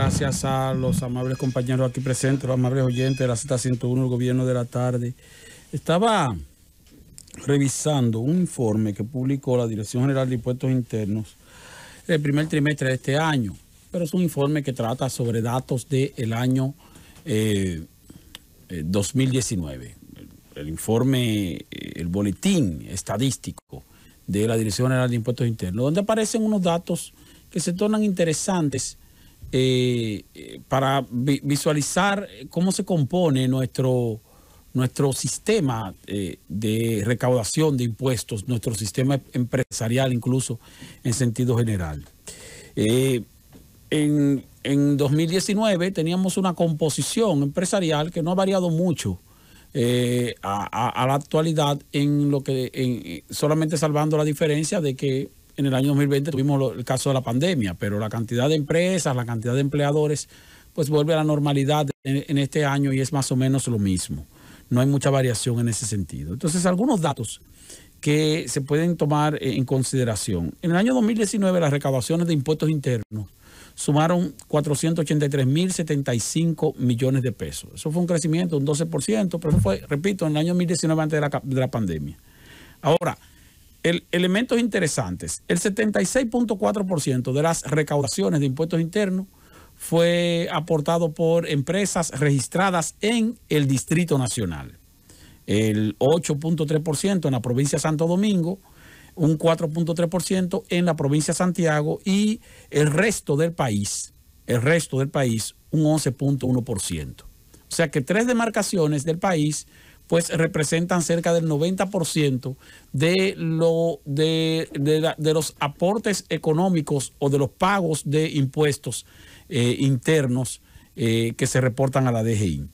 Gracias a los amables compañeros aquí presentes, los amables oyentes de la Z101, el gobierno de la tarde. Estaba revisando un informe que publicó la Dirección General de Impuestos Internos el primer trimestre de este año, pero es un informe que trata sobre datos del año 2019. Eh, eh, el informe, eh, el boletín estadístico de la Dirección General de Impuestos Internos, donde aparecen unos datos que se tornan interesantes eh, eh, para visualizar cómo se compone nuestro, nuestro sistema eh, de recaudación de impuestos, nuestro sistema empresarial incluso en sentido general. en, 2019 teníamos una composición empresarial que no ha variado mucho a, la actualidad en lo que solamente salvando la diferencia de que en el año 2020 tuvimos el caso de la pandemia, pero la cantidad de empresas, la cantidad de empleadores, pues vuelve a la normalidad en, este año y es más o menos lo mismo. No hay mucha variación en ese sentido. Entonces, algunos datos que se pueden tomar eh, en consideración. En el año 2019 las recaudaciones de impuestos internos sumaron 483.075 millones de pesos. Eso fue un crecimiento un 12%, pero eso fue, repito, en el año 2019 antes de la, de la pandemia. Ahora, elementos interesantes. El 76.4% de las recaudaciones de impuestos internos fue aportado por empresas registradas en el Distrito Nacional. El 8.3% en la provincia de Santo Domingo, un 4.3% en la provincia de Santiago y el resto del país, el resto del país, un 11.1%. O sea que tres demarcaciones del país pues representan cerca del 90% de, de, los aportes económicos o de los pagos de impuestos eh, internos eh, que se reportan a la DGI.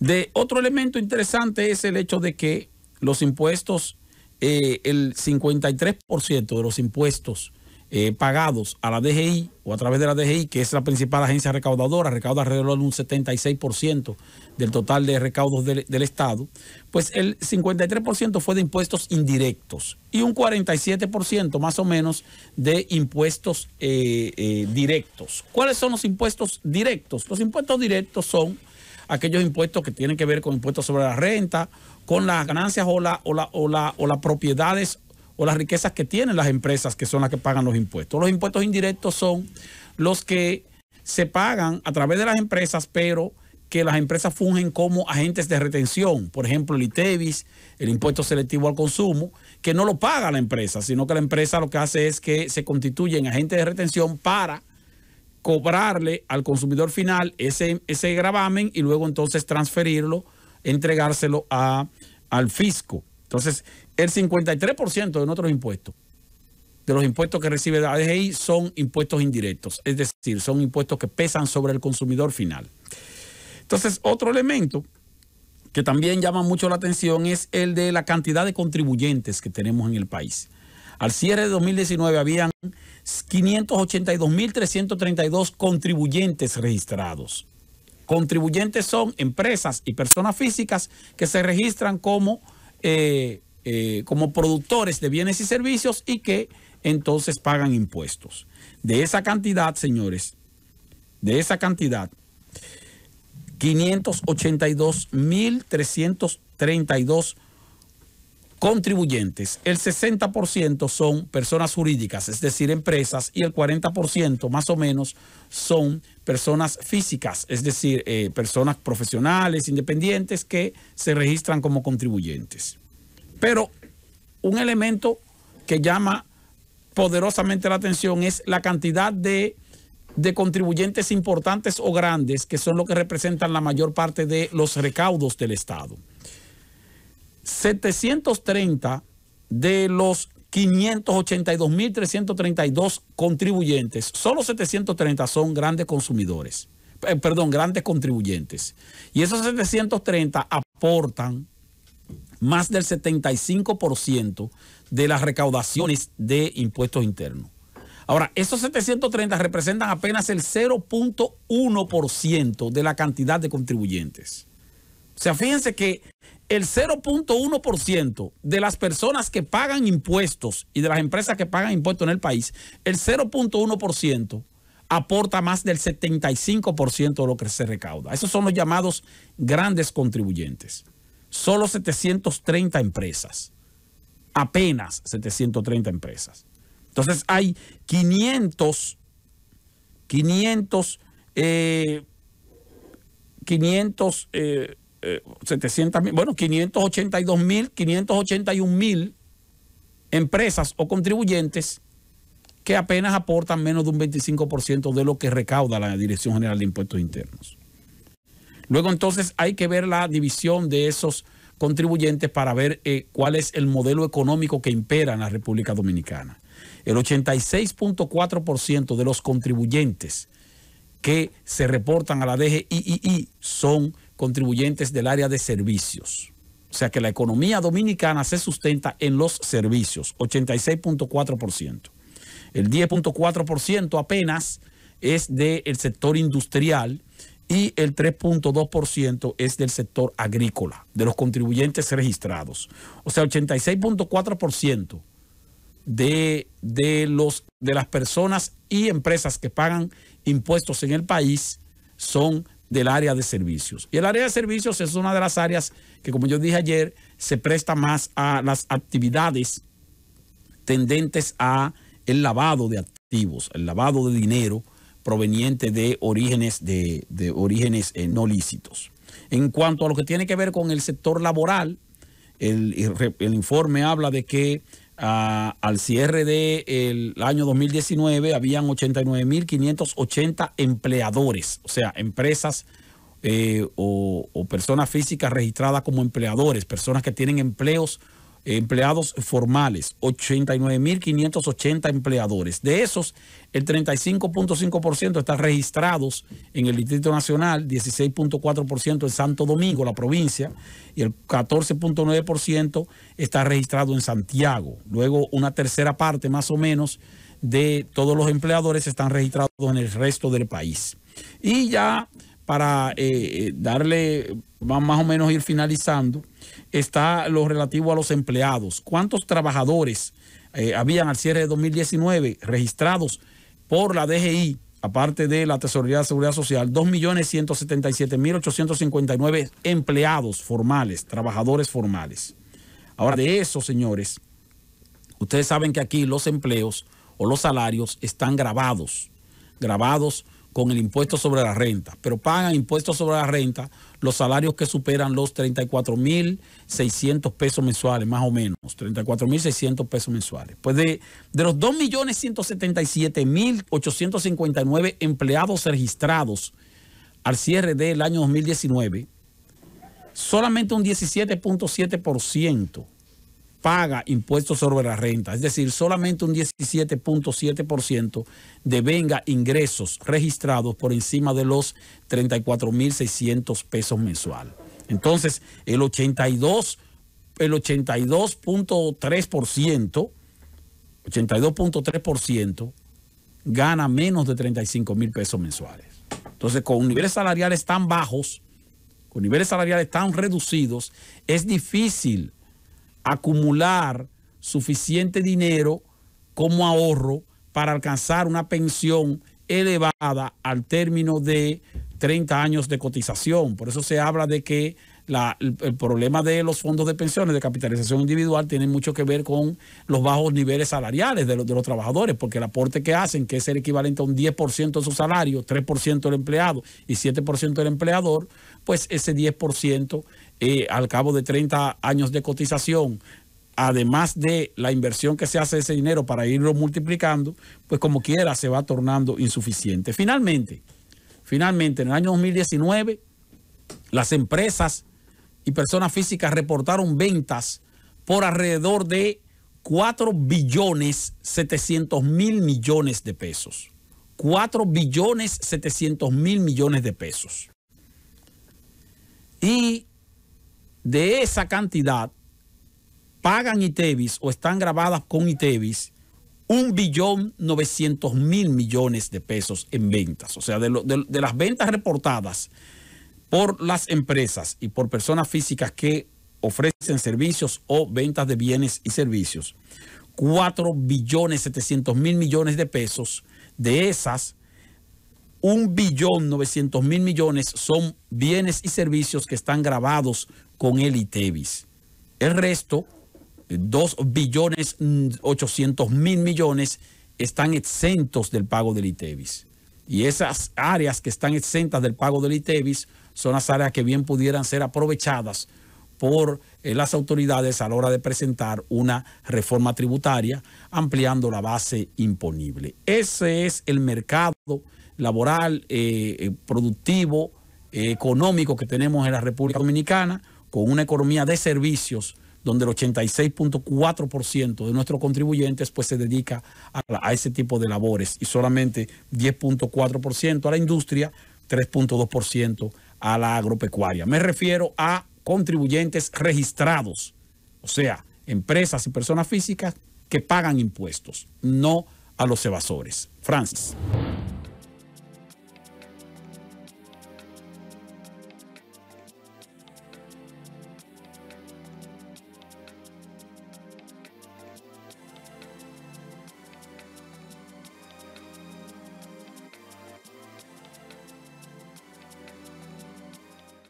De otro elemento interesante es el hecho de que los impuestos, eh, el 53% de los impuestos eh, pagados a la DGI o a través de la DGI, que es la principal agencia recaudadora, recauda alrededor de un 76% del total de recaudos del, Estado, pues el 53% fue de impuestos indirectos y un 47% más o menos de impuestos eh, eh, directos. ¿Cuáles son los impuestos directos? Los impuestos directos son aquellos impuestos que tienen que ver con impuestos sobre la renta, con las ganancias o, la, o, o, o las propiedades o las riquezas que tienen las empresas que son las que pagan los impuestos. Los impuestos indirectos son los que se pagan a través de las empresas, pero que las empresas fungen como agentes de retención. Por ejemplo, el ITEVIS, el impuesto selectivo al consumo, que no lo paga la empresa, sino que la empresa lo que hace es que se constituye en agente de retención para cobrarle al consumidor final ese, ese gravamen y luego entonces transferirlo, entregárselo a, al fisco. Entonces, el 53% de nuestros impuestos, de los impuestos que recibe la ADGI, son impuestos indirectos, es decir, son impuestos que pesan sobre el consumidor final. Entonces, otro elemento que también llama mucho la atención es el de la cantidad de contribuyentes que tenemos en el país. Al cierre de 2019 habían 582.332 contribuyentes registrados. Contribuyentes son empresas y personas físicas que se registran como eh, eh, como productores de bienes y servicios y que entonces pagan impuestos. De esa cantidad, señores, de esa cantidad, 582.332 contribuyentes, el 60% son personas jurídicas, es decir, empresas, y el 40% más o menos son personas físicas, es decir, eh, personas profesionales, independientes que se registran como contribuyentes. Pero un elemento que llama poderosamente la atención es la cantidad de, de contribuyentes importantes o grandes que son los que representan la mayor parte de los recaudos del Estado. 730 de los 582.332 contribuyentes, solo 730 son grandes consumidores, eh, perdón, grandes contribuyentes. Y esos 730 aportan más del 75% de las recaudaciones de impuestos internos. Ahora, esos 730 representan apenas el 0.1% de la cantidad de contribuyentes. O sea, fíjense que el 0.1% de las personas que pagan impuestos y de las empresas que pagan impuestos en el país, el 0.1% aporta más del 75% de lo que se recauda. Esos son los llamados grandes contribuyentes. Solo 730 empresas. Apenas 730 empresas. Entonces hay 500, 500, 500 700 mil, bueno, 582 mil, 581 mil empresas o contribuyentes que apenas aportan menos de un 25% de lo que recauda la Dirección General de Impuestos Internos. Luego entonces hay que ver la división de esos contribuyentes para ver eh, cuál es el modelo económico que impera en la República Dominicana. El 86.4% de los contribuyentes que se reportan a la DGIII son contribuyentes del área de servicios. O sea que la economía dominicana se sustenta en los servicios, 86.4%. El 10.4% apenas es del el sector industrial y el 3.2% es del sector agrícola, de los contribuyentes registrados. O sea, 86.4% de, de, los, de las personas y empresas que pagan impuestos en el país son del área de servicios. Y el área de servicios es una de las áreas que, como yo dije ayer, se presta más a las actividades tendentes a el lavado de activos, el lavado de dinero proveniente de orígenes, de, orígenes eh, no lícitos. En cuanto a lo que tiene que ver con el sector laboral, el, el informe habla de que al cierre del el año 2019 habían 89.580 empleadores, o sea, empresas eh, o personas físicas registradas como empleadores, personas que tienen empleos empleados formales, 89.580 empleadores. De esos, el 35.5% están registrados en el Distrito Nacional, 16.4% en Santo Domingo, la provincia, y el 14.9% está registrado en Santiago. Luego, una tercera parte más o menos de todos los empleadores están registrados en el resto del país. Y ya para eh, eh, darle Vamos más o menos a ir finalizando, está lo relativo a los empleados. ¿Cuántos trabajadores eh, habían al cierre de 2019 registrados por la DGI, aparte de la Tesorería de Seguridad Social? 2.177.859 empleados formales, trabajadores formales. Ahora, de eso, señores, ustedes saben que aquí los empleos o los salarios están grabados, grabados con el impuesto sobre la renta, pero pagan impuestos sobre la renta los salarios que superan los 34.600 pesos mensuales, más o menos, 34.600 pesos mensuales. Pues de, de los 2.177.859 empleados registrados al cierre del año 2019, solamente un 17.7% paga impuestos sobre la renta, es decir, solamente un 17.7% venga ingresos registrados por encima de los 34.600 pesos mensual. Entonces, el el 82.3%, 82.3% gana menos de 35 mil pesos mensuales. Entonces, con niveles salariales tan bajos, con niveles salariales tan reducidos, es difícil acumular suficiente dinero como ahorro para alcanzar una pensión elevada al término de 30 años de cotización. Por eso se habla de que el, problema de los fondos de pensiones de capitalización individual tiene mucho que ver con los bajos niveles salariales de los, trabajadores, porque el aporte que hacen, que es el equivalente a un 10% de su salario, 3% del empleado y 7% del empleador, pues ese 10% eh, al cabo de 30 años de cotización, además de la inversión que se hace de ese dinero para irlo multiplicando, pues como quiera se va tornando insuficiente. Finalmente, finalmente, en el año 2019, las empresas y personas físicas reportaron ventas por alrededor de 4 billones 700 mil millones de pesos. 4 billones 700 mil millones de pesos. Y de esa cantidad pagan ITEVIS o están grabadas con ITEVIS 1 billón 900 mil millones de pesos en ventas. O sea, de, de las ventas reportadas por las empresas y por personas físicas que ofrecen servicios o ventas de bienes y servicios. 4 billones 700 mil millones de pesos. De esas, 1 billón 900 mil millones son bienes y servicios que están grabados con el ITEVIS. El resto, 2 billones 800 mil millones, están exentos del pago del ITEVIS. Y esas áreas que están exentas del pago del ITEVIS son las áreas que bien pudieran ser aprovechadas por eh, las autoridades a la hora de presentar una reforma tributaria ampliando la base imponible. Ese es el mercado laboral, eh, eh, productivo, económico que tenemos en la República Dominicana, con una economía de servicios donde el 86.4% de nuestros contribuyentes pues se dedica a, a, ese tipo de labores y solamente 10.4% a la industria, 3.2% a la agropecuaria. Me refiero a contribuyentes registrados, o sea, empresas y personas físicas que pagan impuestos, no a los evasores. Francis.